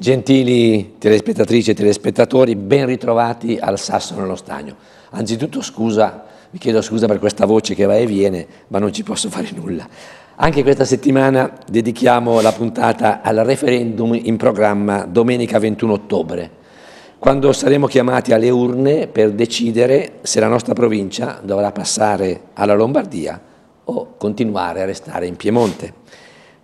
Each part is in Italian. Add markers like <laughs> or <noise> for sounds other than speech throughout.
Gentili telespettatrici e telespettatori, ben ritrovati al Sasso nello Stagno. Anzitutto scusa, vi chiedo scusa per questa voce che va e viene, ma non ci posso fare nulla. Anche questa settimana dedichiamo la puntata al referendum in programma domenica 21 ottobre, quando saremo chiamati alle urne per decidere se la nostra provincia dovrà passare alla Lombardia o continuare a restare in Piemonte.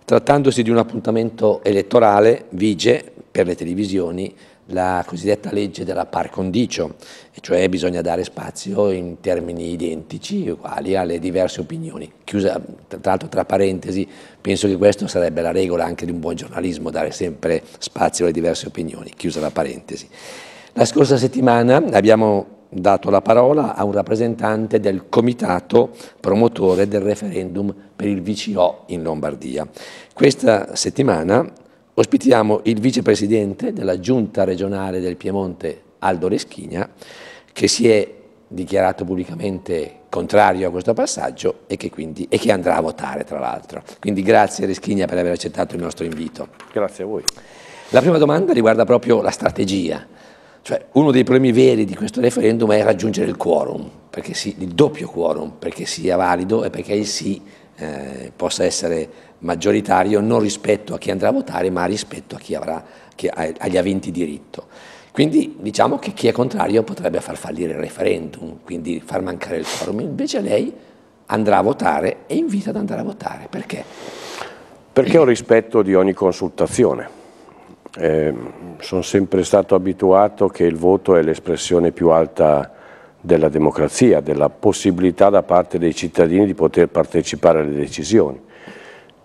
Trattandosi di un appuntamento elettorale, vige per le televisioni la cosiddetta legge della par condicio, cioè bisogna dare spazio in termini identici, uguali alle diverse opinioni. Chiusa, tra l'altro tra parentesi, penso che questa sarebbe la regola anche di un buon giornalismo, dare sempre spazio alle diverse opinioni, chiusa la parentesi. La scorsa settimana abbiamo dato la parola a un rappresentante del comitato promotore del referendum per il VCO in Lombardia. Questa settimana Ospitiamo il vicepresidente della giunta regionale del Piemonte, Aldo Reschigna, che si è dichiarato pubblicamente contrario a questo passaggio e che, quindi, e che andrà a votare tra l'altro. Quindi grazie Reschigna per aver accettato il nostro invito. Grazie a voi. La prima domanda riguarda proprio la strategia. Cioè, uno dei problemi veri di questo referendum è raggiungere il quorum, si, il doppio quorum, perché sia valido e perché il sì eh, possa essere maggioritario non rispetto a chi andrà a votare, ma rispetto a chi avrà, chi, agli aventi diritto. Quindi diciamo che chi è contrario potrebbe far fallire il referendum, quindi far mancare il quorum. Invece lei andrà a votare e invita ad andare a votare. Perché? Perché ho rispetto di ogni consultazione. Eh, sono sempre stato abituato che il voto è l'espressione più alta della democrazia, della possibilità da parte dei cittadini di poter partecipare alle decisioni.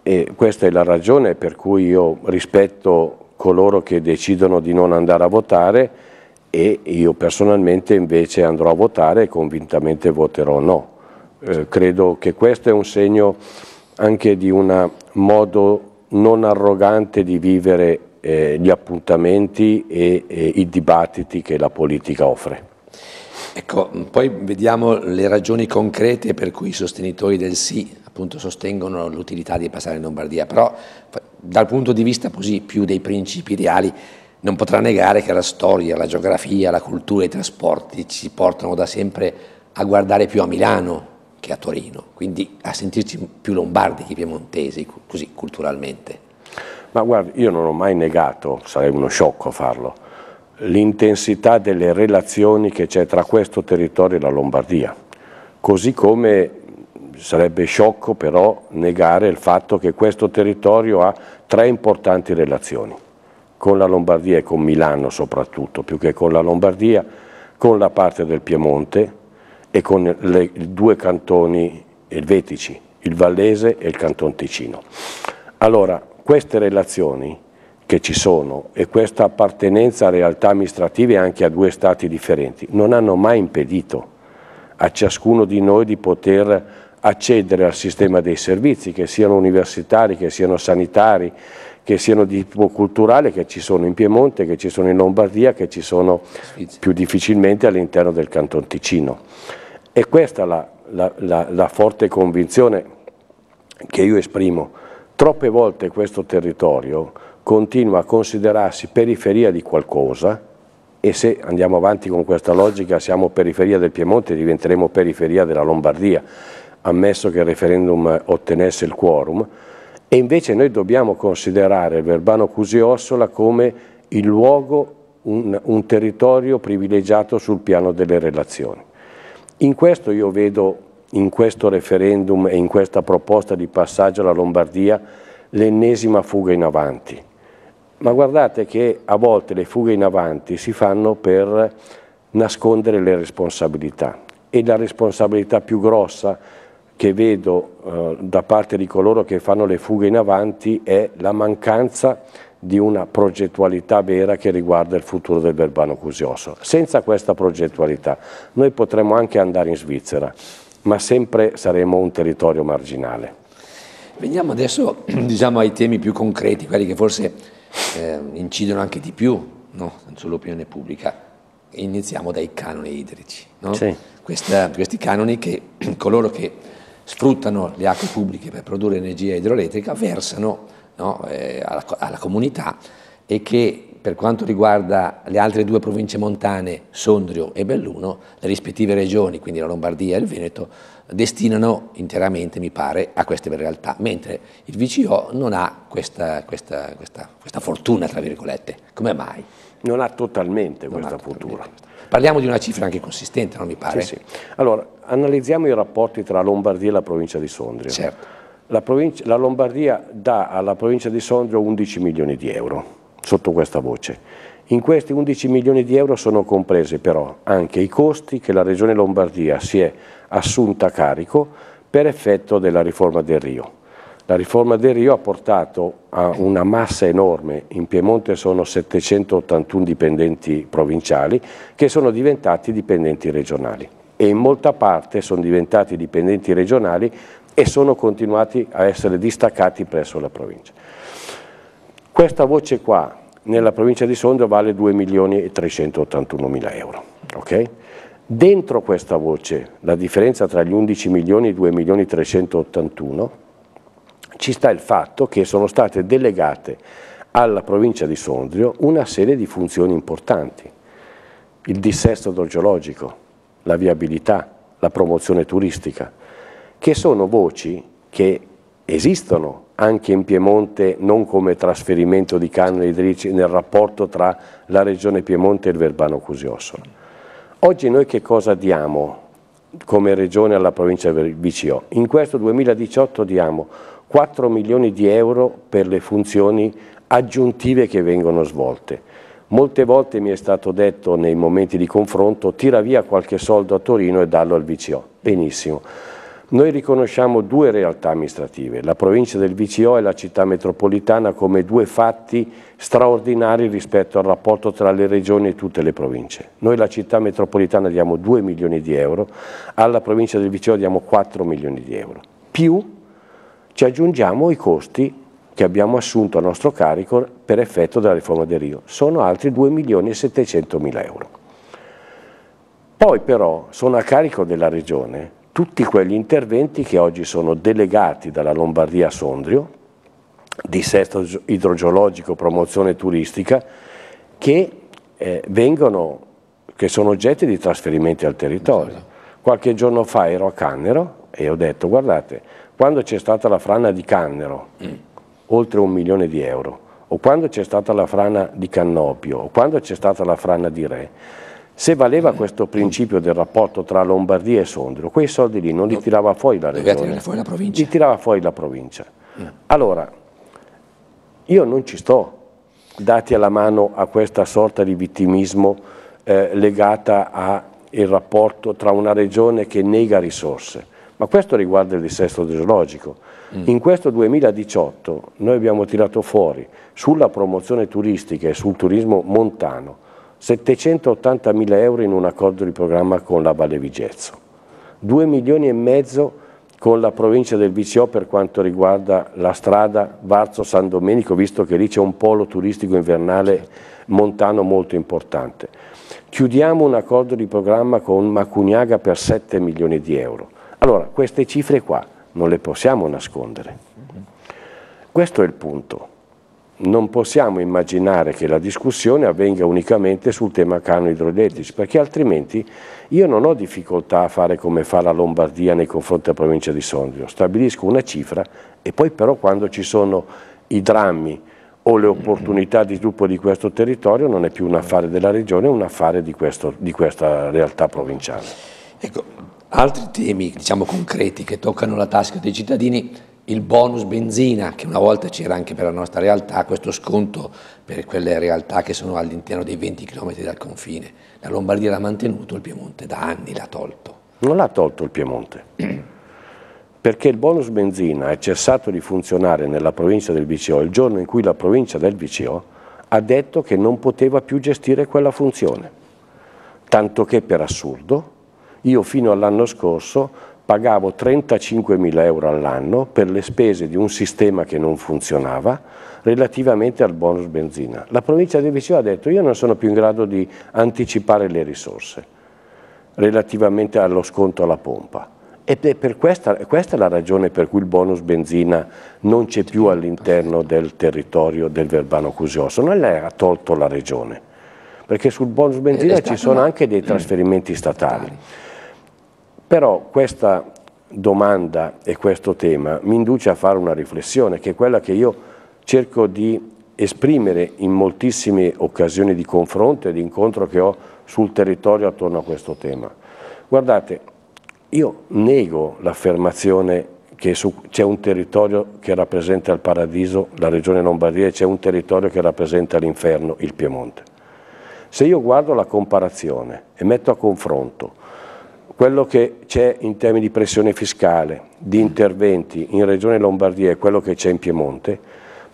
E questa è la ragione per cui io rispetto coloro che decidono di non andare a votare e io personalmente invece andrò a votare e convintamente voterò no. Eh, credo che questo è un segno anche di un modo non arrogante di vivere eh, gli appuntamenti e, e i dibattiti che la politica offre. Ecco, poi vediamo le ragioni concrete per cui i sostenitori del sì appunto sostengono l'utilità di passare in Lombardia, però dal punto di vista così più dei principi ideali non potrà negare che la storia, la geografia, la cultura, i trasporti ci portano da sempre a guardare più a Milano che a Torino, quindi a sentirci più lombardi che piemontesi, così culturalmente. Ma guarda, io non ho mai negato, sarei uno sciocco a farlo, l'intensità delle relazioni che c'è tra questo territorio e la Lombardia, così come sarebbe sciocco però negare il fatto che questo territorio ha tre importanti relazioni, con la Lombardia e con Milano soprattutto, più che con la Lombardia, con la parte del Piemonte e con le, i due cantoni elvetici, il Vallese e il Canton Ticino. Allora, queste relazioni che ci sono e questa appartenenza a realtà amministrative anche a due stati differenti non hanno mai impedito a ciascuno di noi di poter accedere al sistema dei servizi, che siano universitari, che siano sanitari, che siano di tipo culturale, che ci sono in Piemonte, che ci sono in Lombardia, che ci sono più difficilmente all'interno del Canton Ticino. E questa è la, la, la, la forte convinzione che io esprimo. Troppe volte questo territorio continua a considerarsi periferia di qualcosa e se andiamo avanti con questa logica siamo periferia del Piemonte e diventeremo periferia della Lombardia, ammesso che il referendum ottenesse il quorum, e invece noi dobbiamo considerare Verbano Cusiossola come il luogo, un, un territorio privilegiato sul piano delle relazioni. In questo io vedo, in questo referendum e in questa proposta di passaggio alla Lombardia, l'ennesima fuga in avanti ma guardate che a volte le fughe in avanti si fanno per nascondere le responsabilità e la responsabilità più grossa che vedo eh, da parte di coloro che fanno le fughe in avanti è la mancanza di una progettualità vera che riguarda il futuro del Verbano Cusioso. Senza questa progettualità noi potremmo anche andare in Svizzera, ma sempre saremo un territorio marginale. Veniamo adesso <clears throat> diciamo, ai temi più concreti, quelli che forse eh, incidono anche di più no? sull'opinione pubblica. Iniziamo dai canoni idrici. No? Sì. Questa, questi canoni che <clears throat> coloro che sfruttano le acque pubbliche per produrre energia idroelettrica versano no? eh, alla, alla comunità e che per quanto riguarda le altre due province montane, Sondrio e Belluno, le rispettive regioni, quindi la Lombardia e il Veneto, destinano interamente, mi pare, a queste realtà, mentre il VCO non ha questa, questa, questa, questa fortuna, tra virgolette. Come mai? Non ha totalmente non questa fortuna. Parliamo di una cifra anche consistente, non mi pare? Sì, sì. Allora, analizziamo i rapporti tra Lombardia e la provincia di Sondrio. Certo. La, la Lombardia dà alla provincia di Sondrio 11 milioni di euro sotto questa voce. In questi 11 milioni di euro sono comprese però anche i costi che la Regione Lombardia si è assunta a carico per effetto della riforma del Rio. La riforma del Rio ha portato a una massa enorme, in Piemonte sono 781 dipendenti provinciali che sono diventati dipendenti regionali e in molta parte sono diventati dipendenti regionali e sono continuati a essere distaccati presso la provincia. Questa voce qua nella provincia di Sondrio vale 2 milioni e 381 mila euro. Okay? Dentro questa voce, la differenza tra gli 11 milioni e 2 milioni e 381, ci sta il fatto che sono state delegate alla provincia di Sondrio una serie di funzioni importanti. Il dissesto idrogeologico, la viabilità, la promozione turistica, che sono voci che esistono anche in Piemonte non come trasferimento di canoni idrici nel rapporto tra la regione Piemonte e il Verbano Cusiosolo. Oggi noi che cosa diamo come regione alla provincia del VCO? In questo 2018 diamo 4 milioni di euro per le funzioni aggiuntive che vengono svolte. Molte volte mi è stato detto nei momenti di confronto tira via qualche soldo a Torino e dallo al VCO. Benissimo noi riconosciamo due realtà amministrative, la provincia del VCO e la città metropolitana come due fatti straordinari rispetto al rapporto tra le regioni e tutte le province. Noi alla città metropolitana diamo 2 milioni di euro, alla provincia del VCO diamo 4 milioni di euro. Più ci aggiungiamo i costi che abbiamo assunto a nostro carico per effetto della riforma del Rio, sono altri 2 milioni e 700 mila euro. Poi però sono a carico della regione tutti quegli interventi che oggi sono delegati dalla Lombardia a Sondrio, dissesto idrogeologico, promozione turistica, che, eh, vengono, che sono oggetti di trasferimenti al territorio. Esatto. Qualche giorno fa ero a Cannero e ho detto guardate, quando c'è stata la frana di Cannero, mm. oltre un milione di euro, o quando c'è stata la frana di Cannopio, o quando c'è stata la frana di Re, se valeva questo principio del rapporto tra Lombardia e Sondrio, quei soldi lì non li tirava fuori la regione, fuori la li tirava fuori la provincia. Mm. Allora, io non ci sto dati alla mano a questa sorta di vittimismo eh, legata al rapporto tra una regione che nega risorse, ma questo riguarda il dissesto geologico. Mm. In questo 2018 noi abbiamo tirato fuori sulla promozione turistica e sul turismo montano 780 mila euro in un accordo di programma con la Valle Vigezzo, 2 milioni e mezzo con la provincia del Viziò per quanto riguarda la strada Varzo-San Domenico, visto che lì c'è un polo turistico invernale montano molto importante. Chiudiamo un accordo di programma con Macuniaga per 7 milioni di euro. Allora, queste cifre qua non le possiamo nascondere. Questo è il punto non possiamo immaginare che la discussione avvenga unicamente sul tema cano idroelettrici, perché altrimenti io non ho difficoltà a fare come fa la Lombardia nei confronti della provincia di Sondrio, stabilisco una cifra e poi però quando ci sono i drammi o le opportunità di sviluppo di questo territorio non è più un affare della regione, è un affare di, questo, di questa realtà provinciale. Ecco, altri temi diciamo concreti che toccano la tasca dei cittadini il bonus benzina, che una volta c'era anche per la nostra realtà, questo sconto per quelle realtà che sono all'interno dei 20 km dal confine. La Lombardia l'ha mantenuto, il Piemonte da anni l'ha tolto. Non l'ha tolto il Piemonte, perché il bonus benzina è cessato di funzionare nella provincia del VCO il giorno in cui la provincia del VCO ha detto che non poteva più gestire quella funzione. Tanto che per assurdo, io fino all'anno scorso pagavo 35.000 euro all'anno per le spese di un sistema che non funzionava relativamente al bonus benzina. La provincia di Vicino ha detto io non sono più in grado di anticipare le risorse relativamente allo sconto alla pompa. Questa, questa, è la ragione per cui il bonus benzina non c'è più all'interno del territorio del Verbano Cusioso, non ha tolto la regione, perché sul bonus eh, benzina ci sono anche dei trasferimenti statali. Però questa domanda e questo tema mi induce a fare una riflessione che è quella che io cerco di esprimere in moltissime occasioni di confronto e di incontro che ho sul territorio attorno a questo tema. Guardate, io nego l'affermazione che c'è un territorio che rappresenta il paradiso, la regione Lombardia, e c'è un territorio che rappresenta l'inferno, il Piemonte. Se io guardo la comparazione e metto a confronto quello che c'è in termini di pressione fiscale, di interventi in Regione Lombardia e quello che c'è in Piemonte,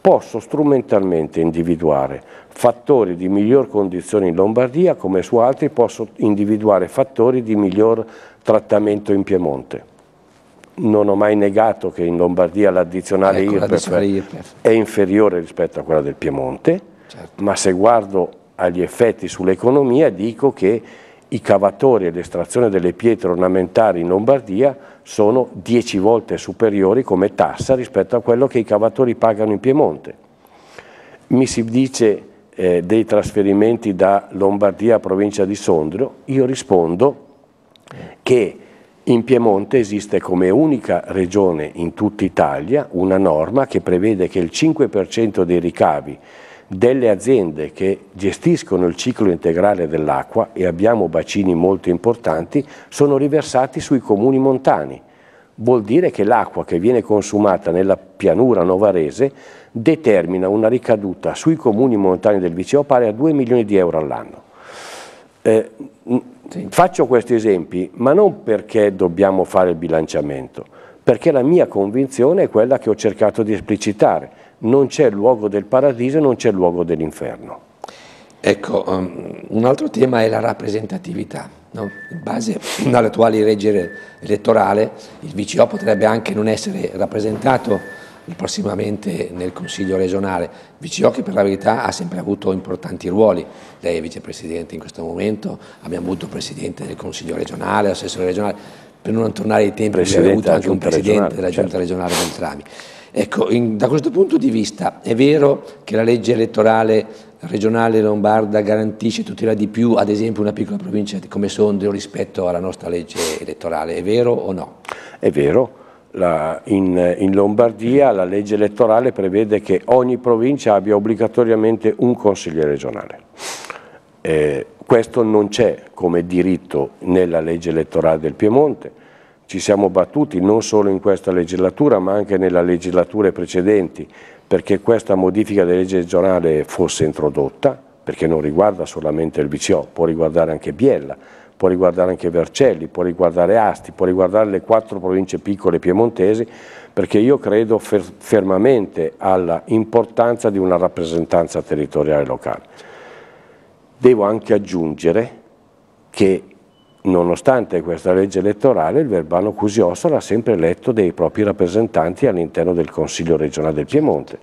posso strumentalmente individuare fattori di miglior condizione in Lombardia come su altri posso individuare fattori di miglior trattamento in Piemonte. Non ho mai negato che in Lombardia l'addizionale ecco, IRPEF è inferiore rispetto a quella del Piemonte, certo. ma se guardo agli effetti sull'economia dico che i cavatori e l'estrazione delle pietre ornamentali in Lombardia sono dieci volte superiori come tassa rispetto a quello che i cavatori pagano in Piemonte. Mi si dice eh, dei trasferimenti da Lombardia a provincia di Sondrio, io rispondo che in Piemonte esiste come unica regione in tutta Italia una norma che prevede che il 5% dei ricavi delle aziende che gestiscono il ciclo integrale dell'acqua e abbiamo bacini molto importanti sono riversati sui comuni montani. Vuol dire che l'acqua che viene consumata nella pianura novarese determina una ricaduta sui comuni montani del Viceo pari a 2 milioni di euro all'anno. Eh, sì. Faccio questi esempi, ma non perché dobbiamo fare il bilanciamento, perché la mia convinzione è quella che ho cercato di esplicitare non c'è luogo del paradiso e non c'è luogo dell'inferno. Ecco, um, un altro tema è la rappresentatività. No? In base <laughs> all'attuale legge elettorale, il VCO potrebbe anche non essere rappresentato prossimamente nel Consiglio regionale. VCO che per la verità ha sempre avuto importanti ruoli, lei è vicepresidente in questo momento, abbiamo avuto presidente del Consiglio regionale, assessore regionale, per non tornare ai tempi abbiamo avuto anche un presidente della Giunta certo. regionale Beltrami. Ecco, in, da questo punto di vista è vero che la legge elettorale regionale lombarda garantisce tutela di più, ad esempio, una piccola provincia come Sondrio rispetto alla nostra legge elettorale, è vero o no? È vero. La, in, in, Lombardia la legge elettorale prevede che ogni provincia abbia obbligatoriamente un consigliere regionale. Eh, questo non c'è come diritto nella legge elettorale del Piemonte, ci siamo battuti non solo in questa legislatura ma anche nelle legislature precedenti perché questa modifica della legge regionale fosse introdotta, perché non riguarda solamente il VCO, può riguardare anche Biella, può riguardare anche Vercelli, può riguardare Asti, può riguardare le quattro province piccole piemontesi, perché io credo fermamente all'importanza di una rappresentanza territoriale locale. Devo anche aggiungere che Nonostante questa legge elettorale, il Verbano Cusiossola ha sempre eletto dei propri rappresentanti all'interno del Consiglio regionale del Piemonte.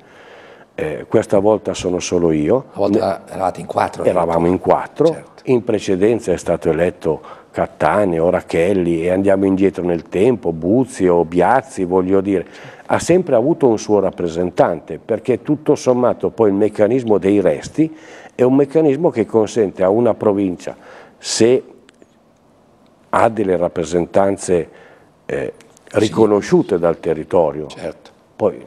Eh, questa volta sono solo io. La volta eravate in quattro. Eravamo in quattro. Certo. In precedenza è stato eletto Cattaneo, Rachelli e andiamo indietro nel tempo, Buzio, Biazzi, voglio dire, ha sempre avuto un suo rappresentante perché tutto sommato poi il meccanismo dei resti è un meccanismo che consente a una provincia, se ha delle rappresentanze eh, riconosciute sì. dal territorio. Certo. Poi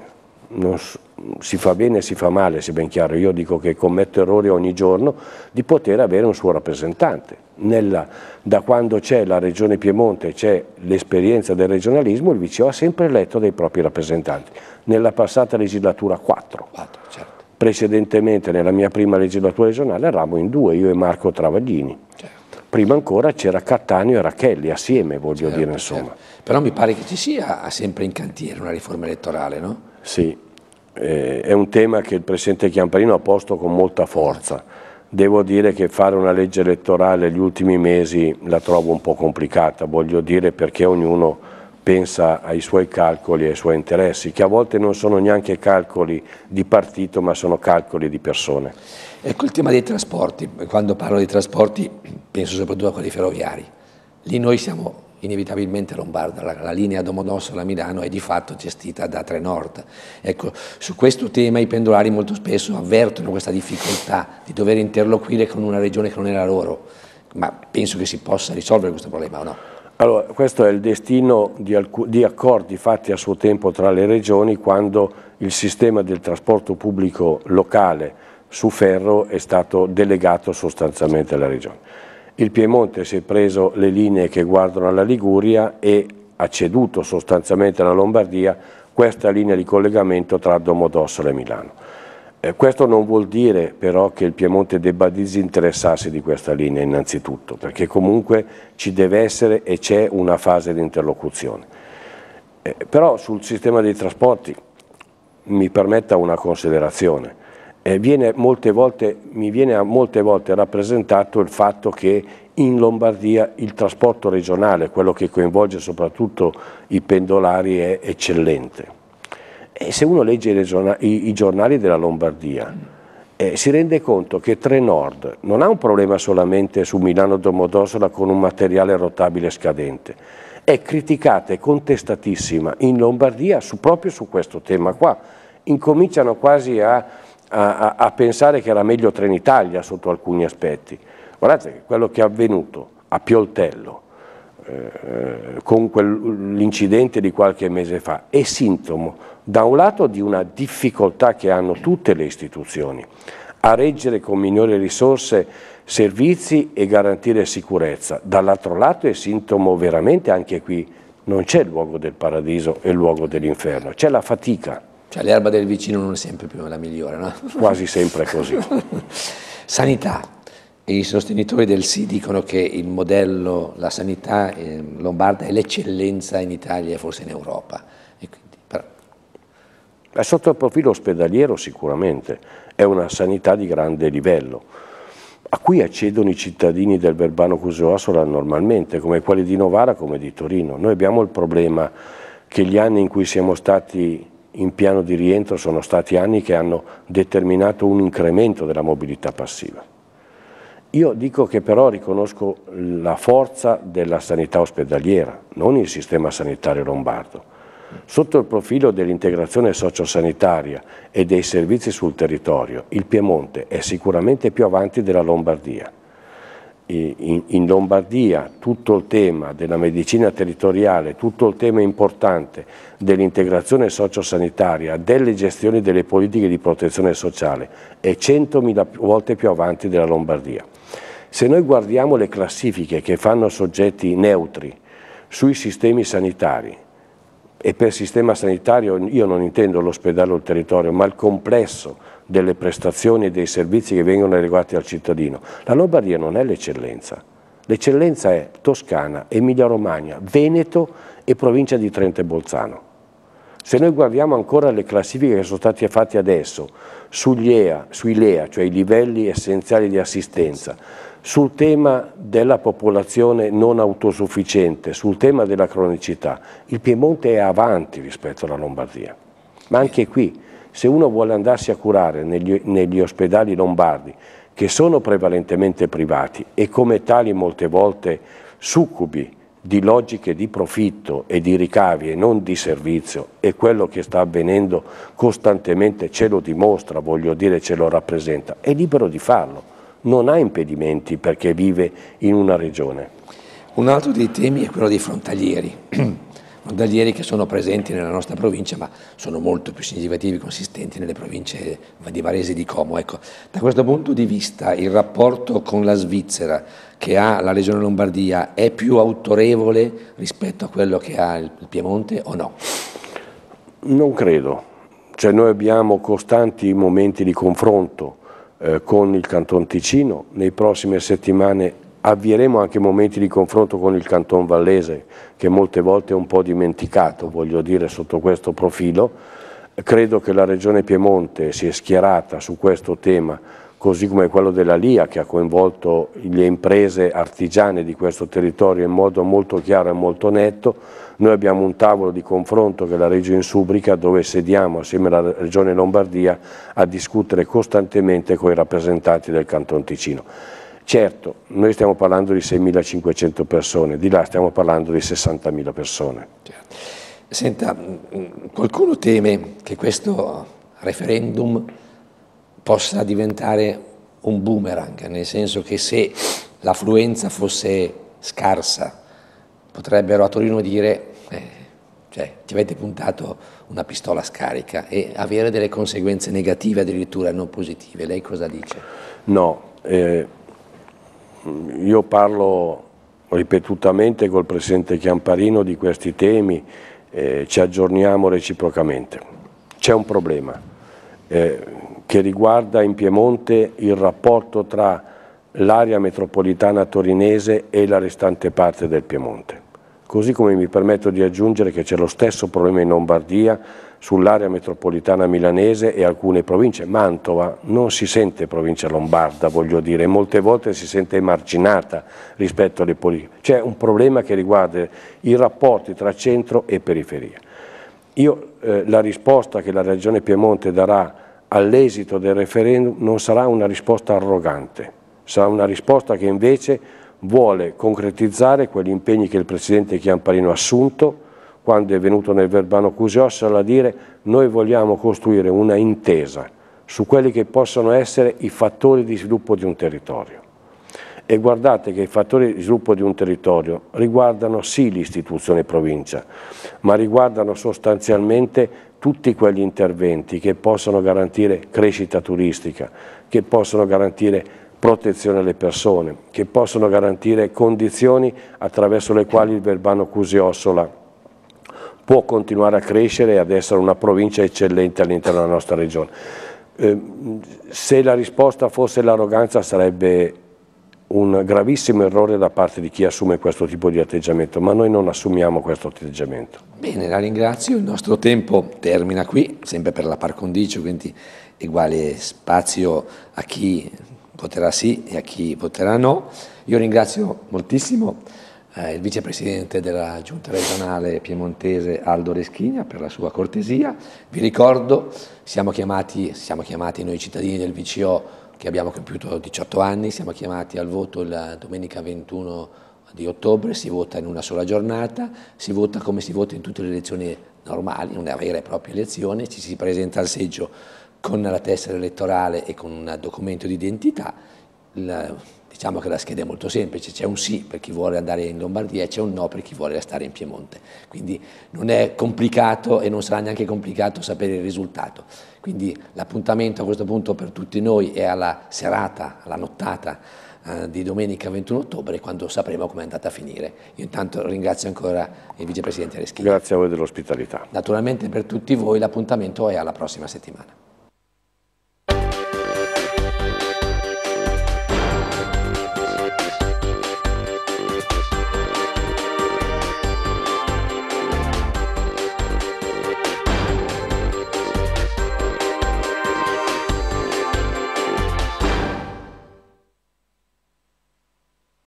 so, si fa bene e si fa male, se ben chiaro, io dico che commetto errori ogni giorno, di poter avere un suo rappresentante. Nella, da quando c'è la Regione Piemonte, c'è l'esperienza del regionalismo, il Viceo ha sempre eletto dei propri rappresentanti. Nella passata legislatura 4. 4 certo. Precedentemente nella mia prima legislatura regionale eravamo in due, io e Marco Travaglini. Certo prima ancora c'era Cattaneo e Rachelli assieme, voglio certo, dire certo. insomma. Certo. Però mi pare che ci sia sempre in cantiere una riforma elettorale, no? Sì, eh, è un tema che il Presidente Chiamparino ha posto con molta forza. Devo dire che fare una legge elettorale negli ultimi mesi la trovo un po' complicata, voglio dire perché ognuno pensa ai suoi calcoli e ai suoi interessi, che a volte non sono neanche calcoli di partito ma sono calcoli di persone. Ecco il tema dei trasporti, quando parlo di trasporti penso soprattutto a quelli ferroviari, lì noi siamo inevitabilmente lombarda, la, la linea Domodossola-Milano è di fatto gestita da Trenord. Ecco, su questo tema i pendolari molto spesso avvertono questa difficoltà di dover interloquire con una regione che non è la loro, ma penso che si possa risolvere questo problema o no? Allora, questo è il destino di, di, accordi fatti a suo tempo tra le regioni quando il sistema del trasporto pubblico locale su ferro è stato delegato sostanzialmente alla regione. Il Piemonte si è preso le linee che guardano alla Liguria e ha ceduto sostanzialmente alla Lombardia questa linea di collegamento tra Domodossola e Milano. Eh, questo non vuol dire però che il Piemonte debba disinteressarsi di questa linea innanzitutto, perché comunque ci deve essere e c'è una fase di interlocuzione. Eh, però sul sistema dei trasporti mi permetta una considerazione. Eh, viene volte, mi viene molte volte rappresentato il fatto che in Lombardia il trasporto regionale, quello che coinvolge soprattutto i pendolari, è eccellente e eh, se uno legge i, giornali della Lombardia, eh, si rende conto che Trenord non ha un problema solamente su Milano Domodossola con un materiale rotabile scadente, è criticata e contestatissima in Lombardia su, proprio su questo tema qua. Incominciano quasi a, a, a pensare che era meglio Trenitalia sotto alcuni aspetti. Guardate quello che è avvenuto a Pioltello, eh, con l'incidente di qualche mese fa è sintomo da un lato di una difficoltà che hanno tutte le istituzioni a reggere con minori risorse servizi e garantire sicurezza, dall'altro lato è sintomo veramente anche qui non c'è il luogo del paradiso e il luogo dell'inferno, c'è la fatica. Cioè l'erba del vicino non è sempre più la migliore, no? Quasi sempre così. <laughs> Sanità, i sostenitori del sì dicono che il modello, la sanità eh, lombarda è l'eccellenza in Italia e forse in Europa. E quindi, però... Sotto il profilo ospedaliero sicuramente, è una sanità di grande livello, a cui accedono i cittadini del Verbano Cuseosola normalmente, come quelli di Novara, come di Torino. Noi abbiamo il problema che gli anni in cui siamo stati in piano di rientro sono stati anni che hanno determinato un incremento della mobilità passiva. Io dico che però riconosco la forza della sanità ospedaliera, non il sistema sanitario lombardo. Sotto il profilo dell'integrazione sociosanitaria e dei servizi sul territorio, il Piemonte è sicuramente più avanti della Lombardia. In, Lombardia tutto il tema della medicina territoriale, tutto il tema importante dell'integrazione sociosanitaria, delle gestioni delle politiche di protezione sociale è 100.000 volte più avanti della Lombardia. Se noi guardiamo le classifiche che fanno soggetti neutri sui sistemi sanitari, e per sistema sanitario io non intendo l'ospedale o il territorio, ma il complesso delle prestazioni e dei servizi che vengono erogati al cittadino, la Lombardia non è l'eccellenza. L'eccellenza è Toscana, Emilia Romagna, Veneto e provincia di Trento e Bolzano. Se noi guardiamo ancora le classifiche che sono state fatte adesso sugli EA, sui LEA, cioè i livelli essenziali di assistenza, sul tema della popolazione non autosufficiente, sul tema della cronicità, il Piemonte è avanti rispetto alla Lombardia. Ma anche qui, se uno vuole andarsi a curare negli, negli ospedali lombardi, che sono prevalentemente privati e come tali molte volte succubi di logiche di profitto e di ricavi e non di servizio e quello che sta avvenendo costantemente ce lo dimostra, voglio dire ce lo rappresenta, è libero di farlo, non ha impedimenti perché vive in una regione. Un altro dei temi è quello dei frontalieri. <clears throat> frontalieri che sono presenti nella nostra provincia ma sono molto più significativi e consistenti nelle province di Varese e di Como. Ecco, da questo punto di vista il rapporto con la Svizzera che ha la regione Lombardia è più autorevole rispetto a quello che ha il Piemonte o no? Non credo, cioè noi abbiamo costanti momenti di confronto eh, con il Canton Ticino, nei prossime settimane avvieremo anche momenti di confronto con il Canton Vallese, che molte volte è un po' dimenticato, voglio dire, sotto questo profilo. Credo che la Regione Piemonte si è schierata su questo tema, così come quello della LIA, che ha coinvolto le imprese artigiane di questo territorio in modo molto chiaro e molto netto. Noi abbiamo un tavolo di confronto che è la Regione Subrica, dove sediamo assieme alla Regione Lombardia a discutere costantemente con i rappresentanti del Canton Ticino. Certo, noi stiamo parlando di 6.500 persone, di là stiamo parlando di 60.000 persone. Certo. Senta, mm, mm, qualcuno teme che questo referendum possa diventare un boomerang, nel senso che se l'affluenza fosse scarsa, potrebbero a Torino dire eh, cioè, ci avete puntato una pistola scarica e avere delle conseguenze negative addirittura non positive. Lei cosa dice? No, eh, io parlo ripetutamente col Presidente Chiamparino di questi temi, eh, ci aggiorniamo reciprocamente. C'è un problema eh, che riguarda in Piemonte il rapporto tra l'area metropolitana torinese e la restante parte del Piemonte. Così come mi permetto di aggiungere che c'è lo stesso problema in Lombardia sull'area metropolitana milanese e alcune province. Mantova non si sente provincia lombarda, voglio dire, molte volte si sente emarginata rispetto alle politiche. C'è un problema che riguarda i rapporti tra centro e periferia. Io, eh, la risposta che la Regione Piemonte darà all'esito del referendum non sarà una risposta arrogante, sarà una risposta che invece vuole concretizzare quegli impegni che il Presidente Chiamparino ha assunto, quando è venuto nel Verbano Cusiossola a dire noi vogliamo costruire una intesa su quelli che possono essere i fattori di sviluppo di un territorio. E guardate che i fattori di sviluppo di un territorio riguardano sì l'istituzione provincia, ma riguardano sostanzialmente tutti quegli interventi che possono garantire crescita turistica, che possono garantire protezione alle persone, che possono garantire condizioni attraverso le quali il Verbano Cusiossola può continuare a crescere e ad essere una provincia eccellente all'interno della nostra regione. Ehm, se la risposta fosse l'arroganza sarebbe un gravissimo errore da parte di chi assume questo tipo di atteggiamento, ma noi non assumiamo questo atteggiamento. Bene, la ringrazio, il nostro tempo termina qui, sempre per la par condicio, quindi uguale spazio a chi voterà sì e a chi voterà no. Io ringrazio moltissimo eh, il vicepresidente della giunta regionale piemontese Aldo Reschigna per la sua cortesia. Vi ricordo, siamo chiamati, siamo chiamati noi cittadini del VCO che abbiamo compiuto 18 anni, siamo chiamati al voto la domenica 21 di ottobre, si vota in una sola giornata, si vota come si vota in tutte le elezioni normali, in una vera e propria elezione, ci si presenta al seggio con la tessera elettorale e con un documento di identità, Diciamo che la scheda è molto semplice, c'è un sì per chi vuole andare in Lombardia e c'è un no per chi vuole restare in Piemonte. Quindi non è complicato e non sarà neanche complicato sapere il risultato. Quindi l'appuntamento a questo punto per tutti noi è alla serata, alla nottata eh, di domenica 21 ottobre quando sapremo come è andata a finire. Io intanto ringrazio ancora il Vicepresidente Reschini. Grazie a voi dell'ospitalità. Naturalmente per tutti voi l'appuntamento è alla prossima settimana.